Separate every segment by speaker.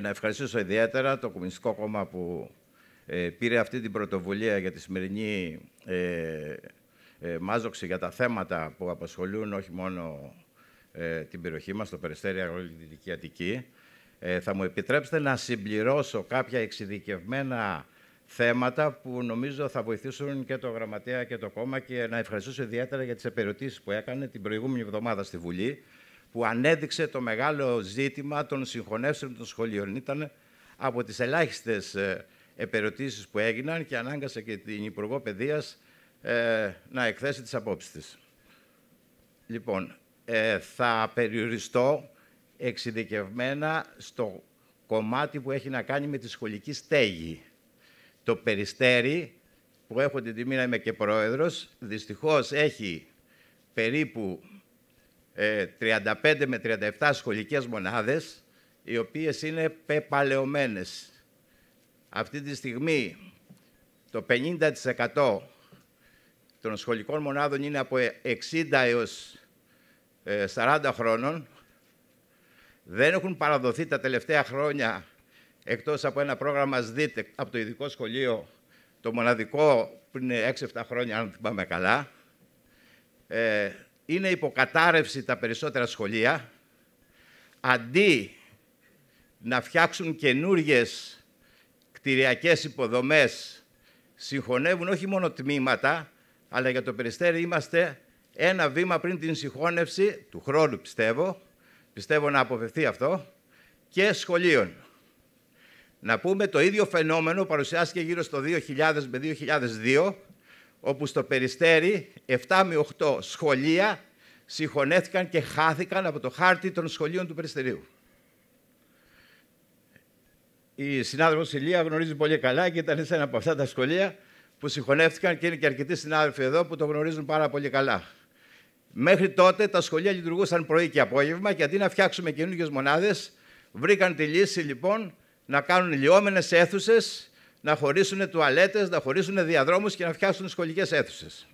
Speaker 1: Να ευχαριστήσω ιδιαίτερα το Κομμουνιστικό Κόμμα που ε, πήρε αυτή την πρωτοβουλία για τη σημερινή ε, ε, μάζοξη για τα θέματα που απασχολούν όχι μόνο ε, την περιοχή μας, το Περιστέρι, αλλά και τη Θα μου επιτρέψετε να συμπληρώσω κάποια εξειδικευμένα θέματα που νομίζω θα βοηθήσουν και το Γραμματέα και το κόμμα και να ευχαριστήσω ιδιαίτερα για τις επερωτήσεις που έκανε την προηγούμενη εβδομάδα στη Βουλή που ανέδειξε το μεγάλο ζήτημα των συγχωνεύσεων των σχολείων. Ήταν από τις ελάχιστες ε, επερωτήσεις που έγιναν και ανάγκασε και την Υπουργό Παιδείας ε, να εκθέσει τις απόψεις της. Λοιπόν, ε, θα περιοριστώ εξειδικευμένα στο κομμάτι που έχει να κάνει με τη σχολική στέγη. Το Περιστέρι, που έχω την τιμή να είμαι και πρόεδρος, δυστυχώς έχει περίπου 35 ε, με 37 σχολικές μονάδες, οι οποίες είναι πεπαλαιωμένες. Αυτή τη στιγμή το 50% των σχολικών μονάδων είναι από 60 έως 40 ε, χρόνων. Δεν έχουν παραδοθεί τα τελευταία χρόνια, εκτός από ένα πρόγραμμα ΣΔΙΤ από το ειδικό σχολείο, το μοναδικό πριν 6-7 χρόνια, αν πάμε καλά. Ε, είναι υποκατάρρευση τα περισσότερα σχολεία, αντί να φτιάξουν καινούριε κτηριακές υποδομές, συγχωνεύουν όχι μόνο τμήματα, αλλά για το Περιστέρι είμαστε ένα βήμα πριν την συγχώνευση, του χρόνου πιστεύω, πιστεύω να αποφευθεί αυτό, και σχολείων. Να πούμε το ίδιο φαινόμενο παρουσιάστηκε γύρω στο 2000 με 2002, όπου στο Περιστέρι 7 με 8 σχολεία συγχωνέθηκαν και χάθηκαν από το χάρτη των σχολείων του Περιστερίου. Η συνάδελφος Ηλία γνωρίζει πολύ καλά και ήταν σε ένα από αυτά τα σχολεία που συγχωνεύτηκαν και είναι και αρκετοί συνάδελφοι εδώ που το γνωρίζουν πάρα πολύ καλά. Μέχρι τότε τα σχολεία λειτουργούσαν πρωί και απόγευμα και αντί να φτιάξουμε καινούργιες μονάδες βρήκαν τη λύση λοιπόν να κάνουν λιόμενε αίθουσες να χωρίσουν τουαλέτες, να χωρίσουν διαδρόμους και να φτιάξουν σχολικές αίθουσες.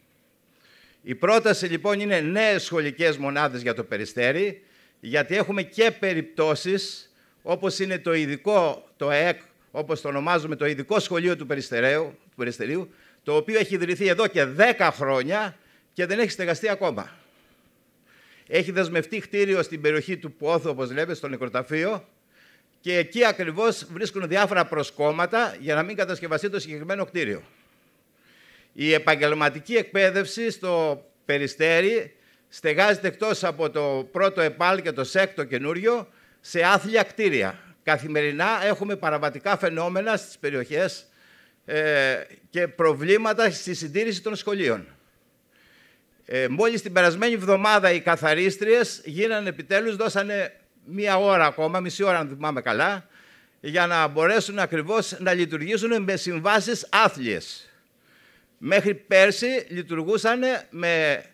Speaker 1: Η πρόταση λοιπόν είναι νέες σχολικές μονάδες για το Περιστέρι, γιατί έχουμε και περιπτώσεις όπως είναι το ειδικό, το ΕΚ, όπως το ονομάζουμε, το ειδικό σχολείο του Περιστερίου, του Περιστερίου το οποίο έχει ιδρυθεί εδώ και 10 χρόνια και δεν έχει στεγαστεί ακόμα. Έχει δεσμευτεί χτίριο στην περιοχή του Πόθου, όπως λέμε, στο νεκροταφείο, και εκεί ακριβώς βρίσκουν διάφορα προσκόμματα για να μην κατασκευαστεί το συγκεκριμένο κτίριο. Η επαγγελματική εκπαίδευση στο Περιστέρι στεγάζεται εκτός από το πρώτο ΕΠΑΛ και το ΣΕΚ καινούριο σε άθλια κτίρια. Καθημερινά έχουμε παραβατικά φαινόμενα στις περιοχές ε, και προβλήματα στη συντήρηση των σχολείων. Ε, μόλις την περασμένη εβδομάδα οι καθαρίστριες γίνανε επιτέλους, δώσανε μία ώρα ακόμα, μισή ώρα αν θυμάμαι καλά, για να μπορέσουν ακριβώς να λειτουργήσουν με συμβάσεις άθλιες. Μέχρι πέρσι λειτουργούσαν με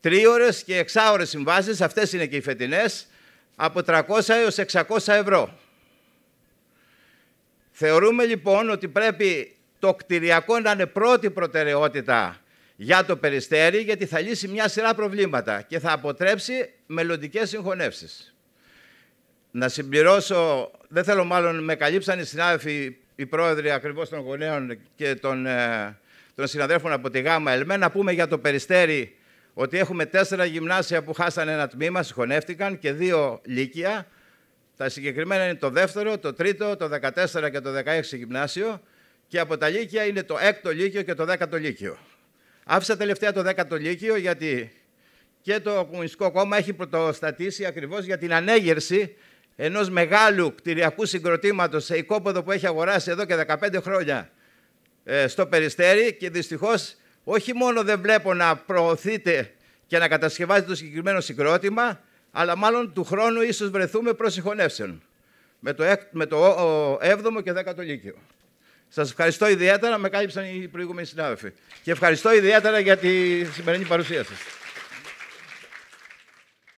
Speaker 1: τρίωρες και εξάωρες συμβάσεις, αυτές είναι και οι φετινές, από 300 έως 600 ευρώ. Θεωρούμε λοιπόν ότι πρέπει το κτηριακό να είναι πρώτη προτεραιότητα για το Περιστέρι, γιατί θα λύσει μια σειρά προβλήματα και θα αποτρέψει μελλοντικές συγχωνεύσεις. Να συμπληρώσω, δεν θέλω μάλλον, με καλύψαν οι συνάδελφοι, οι πρόεδροι ακριβώς των γονέων και των, ε, των συναδέλφων από τη ΓΑΜΑ ΕΛΜΕ. Να πούμε για το Περιστέρι ότι έχουμε τέσσερα γυμνάσια που χάσανε ένα τμήμα, συγχωνεύτηκαν και δύο λύκεια. Τα συγκεκριμένα είναι το δεύτερο, το τρίτο, το 14 και το 16 γυμνάσιο. Και από τα λύκεια είναι το έκτο λύκειο και το δέκατο λύκειο. Άφησα τελευταία το δέκατο λύκειο γιατί και το Κομμουνιστικό Κόμμα έχει πρωτοστατήσει ακριβώς για την ανέγερση Ενός μεγάλου κτηριακού συγκροτήματος σε οικόποδο που έχει αγοράσει εδώ και 15 χρόνια ε, στο Περιστέρι και δυστυχώς, όχι μόνο δεν βλέπω να προωθείτε και να κατασκευάζετε το συγκεκριμένο συγκρότημα, αλλά μάλλον του χρόνου ίσως βρεθούμε προσυχωνεύσεων με το, με το 7ο και 10ο Λύκειο. Σας ευχαριστώ ιδιαίτερα, με κάλυψαν οι προηγούμενοι συνάδελφοι. Και ευχαριστώ ιδιαίτερα για τη σημερινή παρουσία σας.